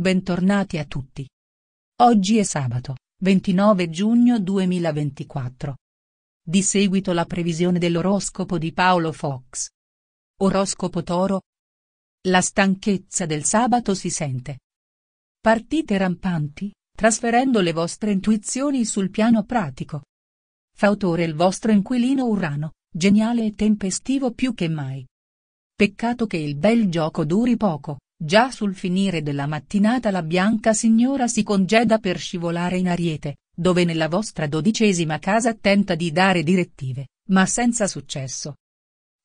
Bentornati a tutti. Oggi è sabato, 29 giugno 2024. Di seguito la previsione dell'oroscopo di Paolo Fox. Oroscopo Toro. La stanchezza del sabato si sente. Partite rampanti, trasferendo le vostre intuizioni sul piano pratico. Fautore il vostro inquilino Urano, geniale e tempestivo più che mai. Peccato che il bel gioco duri poco Già sul finire della mattinata la bianca signora si congeda per scivolare in ariete, dove nella vostra dodicesima casa tenta di dare direttive, ma senza successo.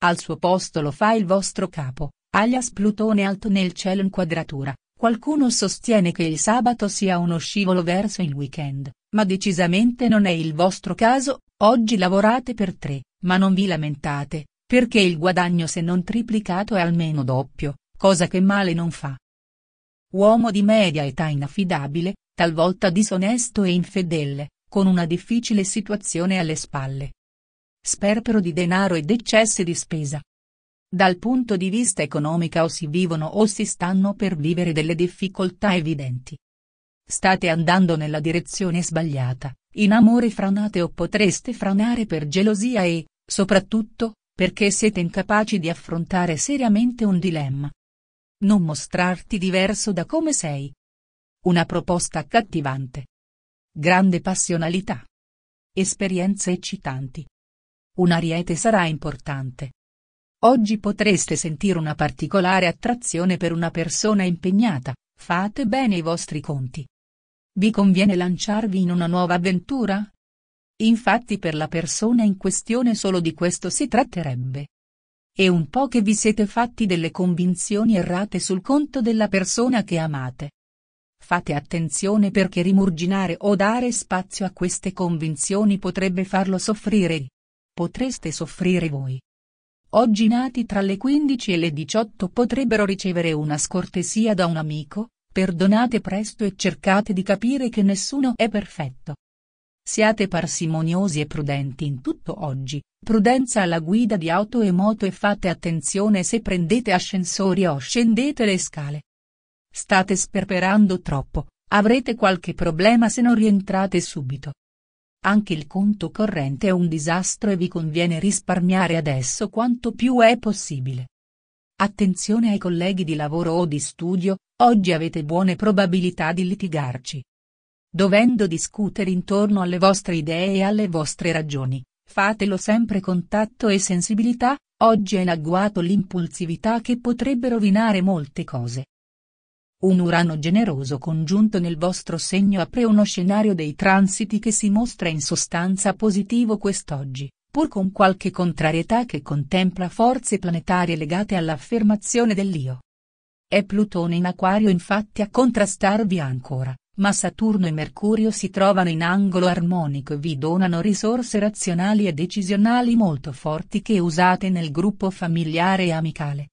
Al suo posto lo fa il vostro capo, alias Plutone alto nel cielo in quadratura, qualcuno sostiene che il sabato sia uno scivolo verso il weekend, ma decisamente non è il vostro caso, oggi lavorate per tre, ma non vi lamentate, perché il guadagno se non triplicato è almeno doppio cosa che male non fa. Uomo di media età inaffidabile, talvolta disonesto e infedele, con una difficile situazione alle spalle. Sperpero di denaro ed eccessi di spesa. Dal punto di vista economico o si vivono o si stanno per vivere delle difficoltà evidenti. State andando nella direzione sbagliata, in amore franate o potreste franare per gelosia e, soprattutto, perché siete incapaci di affrontare seriamente un dilemma non mostrarti diverso da come sei. Una proposta accattivante. Grande passionalità. Esperienze eccitanti. Una ariete sarà importante. Oggi potreste sentire una particolare attrazione per una persona impegnata, fate bene i vostri conti. Vi conviene lanciarvi in una nuova avventura? Infatti per la persona in questione solo di questo si tratterebbe e un po' che vi siete fatti delle convinzioni errate sul conto della persona che amate. Fate attenzione perché rimurginare o dare spazio a queste convinzioni potrebbe farlo soffrire. Potreste soffrire voi. Oggi nati tra le 15 e le 18 potrebbero ricevere una scortesia da un amico, perdonate presto e cercate di capire che nessuno è perfetto. Siate parsimoniosi e prudenti in tutto oggi, prudenza alla guida di auto e moto e fate attenzione se prendete ascensori o scendete le scale. State sperperando troppo, avrete qualche problema se non rientrate subito. Anche il conto corrente è un disastro e vi conviene risparmiare adesso quanto più è possibile. Attenzione ai colleghi di lavoro o di studio, oggi avete buone probabilità di litigarci dovendo discutere intorno alle vostre idee e alle vostre ragioni, fatelo sempre con tatto e sensibilità, oggi è in agguato l'impulsività che potrebbe rovinare molte cose. Un Urano generoso congiunto nel vostro segno apre uno scenario dei transiti che si mostra in sostanza positivo quest'oggi, pur con qualche contrarietà che contempla forze planetarie legate all'affermazione dell'io. È Plutone in acquario infatti a contrastarvi ancora, ma Saturno e Mercurio si trovano in angolo armonico e vi donano risorse razionali e decisionali molto forti che usate nel gruppo familiare e amicale.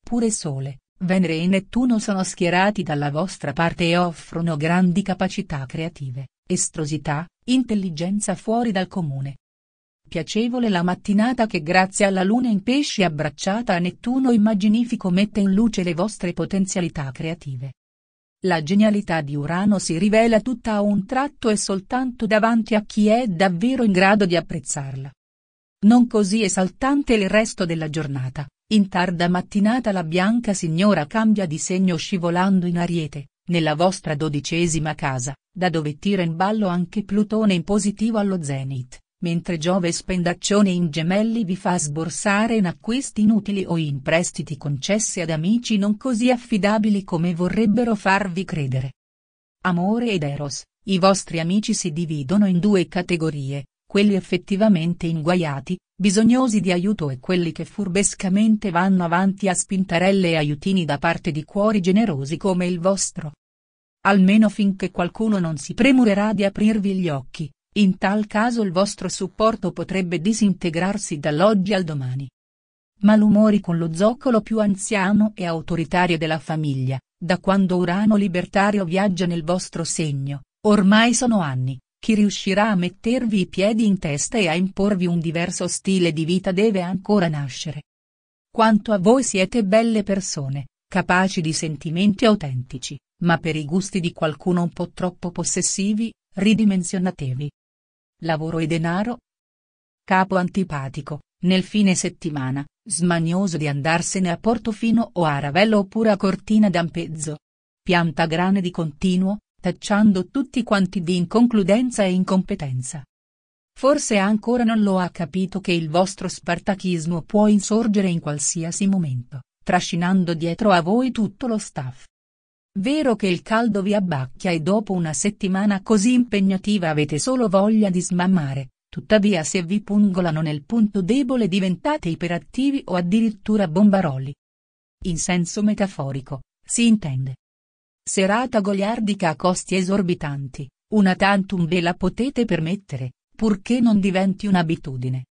Pure Sole, Venere e Nettuno sono schierati dalla vostra parte e offrono grandi capacità creative, estrosità, intelligenza fuori dal comune. Piacevole la mattinata che grazie alla luna in pesci abbracciata a Nettuno immaginifico mette in luce le vostre potenzialità creative. La genialità di Urano si rivela tutta a un tratto e soltanto davanti a chi è davvero in grado di apprezzarla. Non così esaltante il resto della giornata, in tarda mattinata la bianca signora cambia di segno scivolando in ariete, nella vostra dodicesima casa, da dove tira in ballo anche Plutone in positivo allo zenit mentre Giove spendaccione in gemelli vi fa sborsare in acquisti inutili o in prestiti concessi ad amici non così affidabili come vorrebbero farvi credere. Amore ed Eros, i vostri amici si dividono in due categorie, quelli effettivamente inguaiati, bisognosi di aiuto e quelli che furbescamente vanno avanti a spintarelle e aiutini da parte di cuori generosi come il vostro. Almeno finché qualcuno non si premurerà di aprirvi gli occhi, in tal caso il vostro supporto potrebbe disintegrarsi dall'oggi al domani. Malumori con lo zoccolo più anziano e autoritario della famiglia, da quando Urano Libertario viaggia nel vostro segno, ormai sono anni, chi riuscirà a mettervi i piedi in testa e a imporvi un diverso stile di vita deve ancora nascere. Quanto a voi siete belle persone, capaci di sentimenti autentici, ma per i gusti di qualcuno un po' troppo possessivi, ridimensionatevi lavoro e denaro? Capo antipatico, nel fine settimana, smanioso di andarsene a Portofino o a Ravello oppure a Cortina d'Ampezzo. Pianta grane di continuo, tacciando tutti quanti di inconcludenza e incompetenza. Forse ancora non lo ha capito che il vostro spartachismo può insorgere in qualsiasi momento, trascinando dietro a voi tutto lo staff. Vero che il caldo vi abbacchia e dopo una settimana così impegnativa avete solo voglia di smammare, tuttavia se vi pungolano nel punto debole diventate iperattivi o addirittura bombaroli. In senso metaforico, si intende. Serata goliardica a costi esorbitanti, una tantum ve la potete permettere, purché non diventi un'abitudine.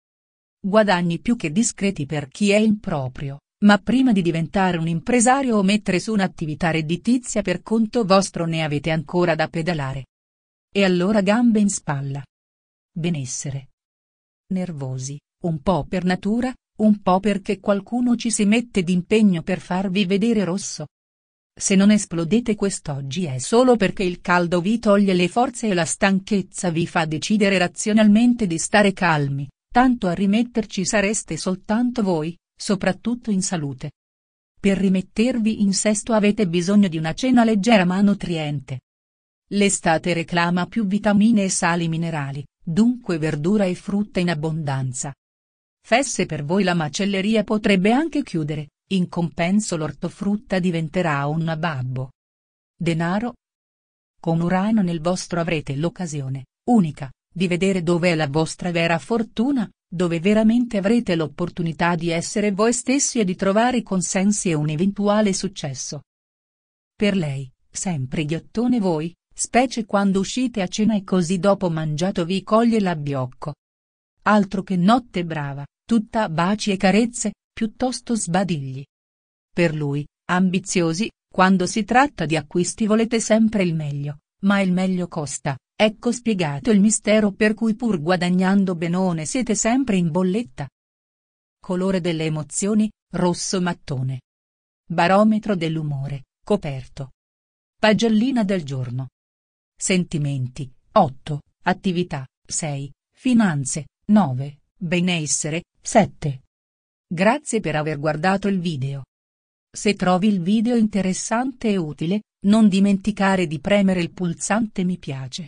Guadagni più che discreti per chi è improprio, ma prima di diventare un impresario o mettere su un'attività redditizia per conto vostro ne avete ancora da pedalare. E allora gambe in spalla. Benessere. Nervosi, un po' per natura, un po' perché qualcuno ci si mette d'impegno per farvi vedere rosso. Se non esplodete quest'oggi è solo perché il caldo vi toglie le forze e la stanchezza vi fa decidere razionalmente di stare calmi, tanto a rimetterci sareste soltanto voi soprattutto in salute. Per rimettervi in sesto avete bisogno di una cena leggera ma nutriente. L'estate reclama più vitamine e sali minerali, dunque verdura e frutta in abbondanza. Fesse per voi la macelleria potrebbe anche chiudere, in compenso l'ortofrutta diventerà un babbo. Denaro. Con Urano nel vostro avrete l'occasione, unica, di vedere dove è la vostra vera fortuna, dove veramente avrete l'opportunità di essere voi stessi e di trovare consensi e un eventuale successo. Per lei, sempre ghiottone voi, specie quando uscite a cena e così dopo mangiato vi coglie l'abbiocco. Altro che notte brava, tutta baci e carezze, piuttosto sbadigli. Per lui, ambiziosi, quando si tratta di acquisti volete sempre il meglio, ma il meglio costa, Ecco spiegato il mistero per cui pur guadagnando benone siete sempre in bolletta. Colore delle emozioni, rosso mattone. Barometro dell'umore, coperto. Pagellina del giorno. Sentimenti, 8, attività, 6, finanze, 9, benessere, 7. Grazie per aver guardato il video. Se trovi il video interessante e utile, non dimenticare di premere il pulsante mi piace.